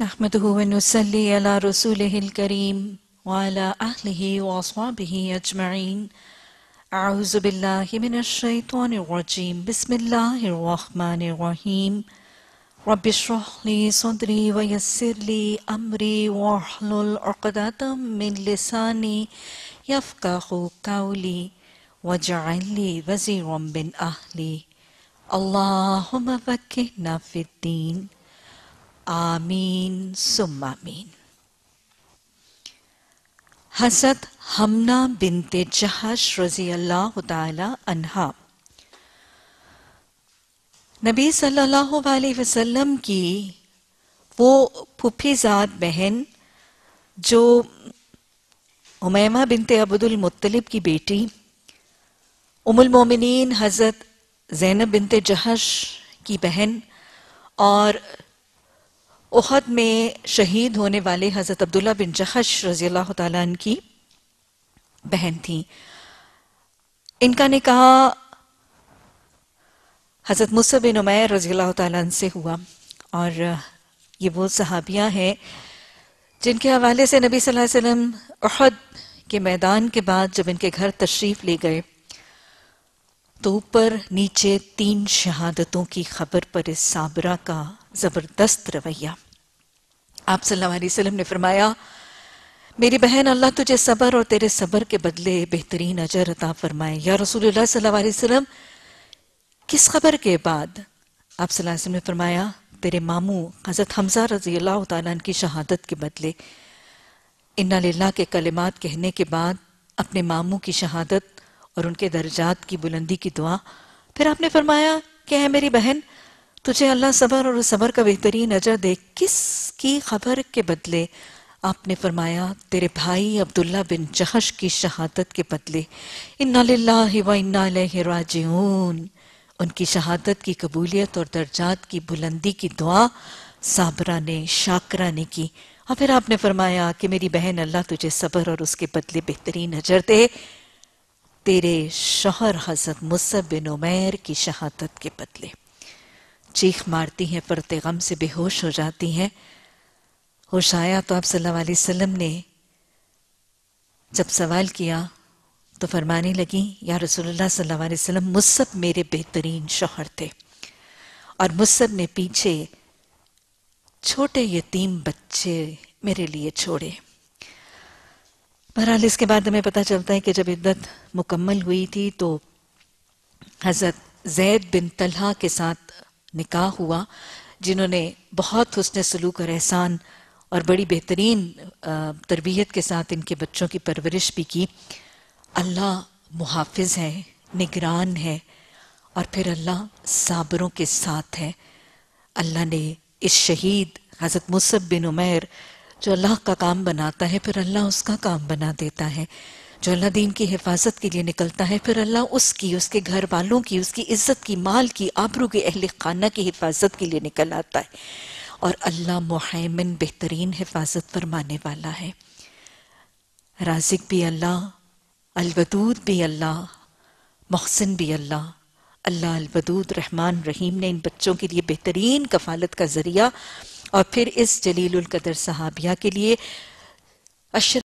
نحمده ونصلي على رسوله الكريم وعلى أهله وأصحابه أجمعين أعوذ بالله من الشيطان الرجيم بسم الله الرحمن الرحيم رب اشرح لي صدري ويسر لي أمري واحلل عقدة من لساني يفقه قولي واجعل لي وزيرا من أهلي اللهم فكهنا في الدين आमीन सुमामीन हजरत हमना बिनते जहाश रजी अल्लाह तहा नबी सल्लल्लाहु अलैहि वसल्लम की वो फुफीजात बहन जो उमैमा बिनते अब्दुल मुत्तलिब की बेटी उमुल मोमिनीन हज़रत जैनब बिनते जहश की बहन और उहद में शहीद होने वाले हज़रत अब्दुल्ला बिन जहश रजी अल्लाह की बहन थी इनका निकाह हज़रत मुस्ब बिन उमैर रजी अल्लाह तन से हुआ और ये वो सहाबियाँ हैं जिनके हवाले से नबी सल्लल्लाहु अलैहि वसल्लम उहद के मैदान के बाद जब इनके घर तशरीफ़ ले गए तो ऊपर नीचे तीन शहादतों की खबर पर इस साबरा का ज़बरदस्त रवैया आप सल्लल्लाहु अलैहि वसल्लम ने फरमाया मेरी बहन अल्लाह तुझे सबर और तेरे सबर के बदले बेहतरीन अजर अता फरमाए या रसूल सल्लल्लाहु अलैहि वसल्लम किस खबर के बाद आप सल्लल्लाहु अलैहि वसल्लम ने फरमाया तेरे मामू हज़रत हमजा रजी अल्लाह तन की शहादत के बदले इन्ना के कलिमात कहने के बाद अपने मामू की शहादत और उनके दर्जात की बुलंदी की दुआ फिर आपने फरमाया कि है मेरी बहन तुझे अल्लाह सबर और सबर का बेहतरीन अजर दे किस की खबर के बदले आपने फरमाया तेरे भाई अब्दुल्ला बिन जहश की शहादत के बदले इन्ना व इन्ना राजून उनकी शहादत की कबूलियत और दर्जात की बुलंदी की दुआ साबरा ने शाकरा ने की और फिर आपने फरमाया कि मेरी बहन अल्लाह तुझे सबर और उसके बदले बेहतरीन अजर दे तेरे शोहर हजरत मुसब बिन उमैर की शहादत के बदले चीख मारती हैं फरते गम से बेहोश हो जाती हैं होश आया तो आप सल्लल्लाहु अलैहि वसल्लम ने जब सवाल किया तो फरमाने लगी या रसूलुल्लाह सल्लल्लाहु अलैहि वसल्लम मुसब मेरे बेहतरीन शोहर थे और मुसब ने पीछे छोटे यतीम बच्चे मेरे लिए छोड़े बहरहाल इसके बाद हमें पता चलता है कि जब इद्दत मुकम्मल हुई थी तो हज़रत जैद बिन तलहा के साथ निकाह हुआ जिन्होंने बहुत हसन सलूक और एहसान और बड़ी बेहतरीन तरबियत के साथ इनके बच्चों की परवरिश भी की अल्लाह मुहाफ़ है निगरान है और फिर अल्लाह साबरों के साथ है अल्लाह ने इस शहीद हज़रत मुसब बिन उमैर जो अल्लाह का काम बनाता है फिर अल्लाह उसका काम बना देता है जो अल्लाह दीन की हिफाजत के लिए निकलता है फिर अल्लाह उसकी उसके घर वालों की उसकी इज्जत की माल की आबरू के अहल खाना की हिफाजत के लिए निकल आता है और अल्लाह मुहैमन बेहतरीन हिफाजत फरमाने वाला है राजिक भी अल्लाह अलबदूद भी अल्लाह मोहसिन भी अल्लाह अल्लाह अलबदूद रहमान रहीम ने इन बच्चों के लिए बेहतरीन कफालत का ज़रिया और फिर इस जलील कदर सहाबिया के लिए अशर